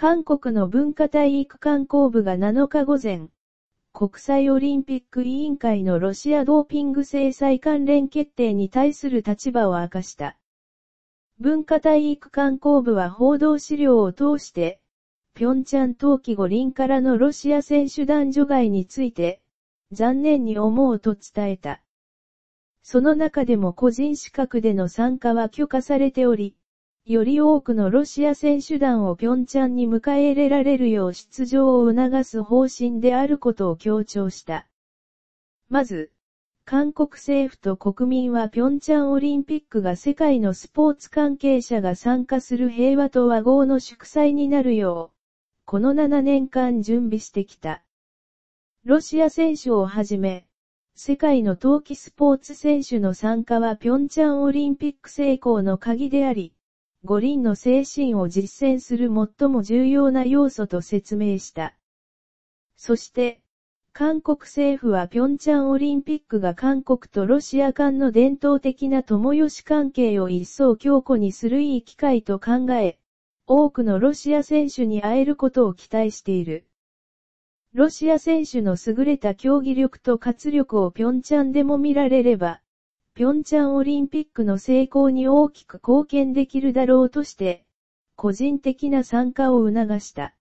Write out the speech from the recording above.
韓国の文化体育観光部が7日午前、国際オリンピック委員会のロシアドーピング制裁関連決定に対する立場を明かした。文化体育観光部は報道資料を通して、平昌冬季五輪からのロシア選手団除外について、残念に思うと伝えた。その中でも個人資格での参加は許可されており、より多くのロシア選手団を平昌に迎え入れられるよう出場を促す方針であることを強調した。まず、韓国政府と国民は平昌オリンピックが世界のスポーツ関係者が参加する平和と和合の祝祭になるよう、この7年間準備してきた。ロシア選手をはじめ、世界の冬季スポーツ選手の参加は平昌オリンピック成功の鍵であり、五輪の精神を実践する最も重要な要素と説明した。そして、韓国政府は平昌オリンピックが韓国とロシア間の伝統的な友吉関係を一層強固にするいい機会と考え、多くのロシア選手に会えることを期待している。ロシア選手の優れた競技力と活力を平昌でも見られれば、平昌オリンピックの成功に大きく貢献できるだろうとして、個人的な参加を促した。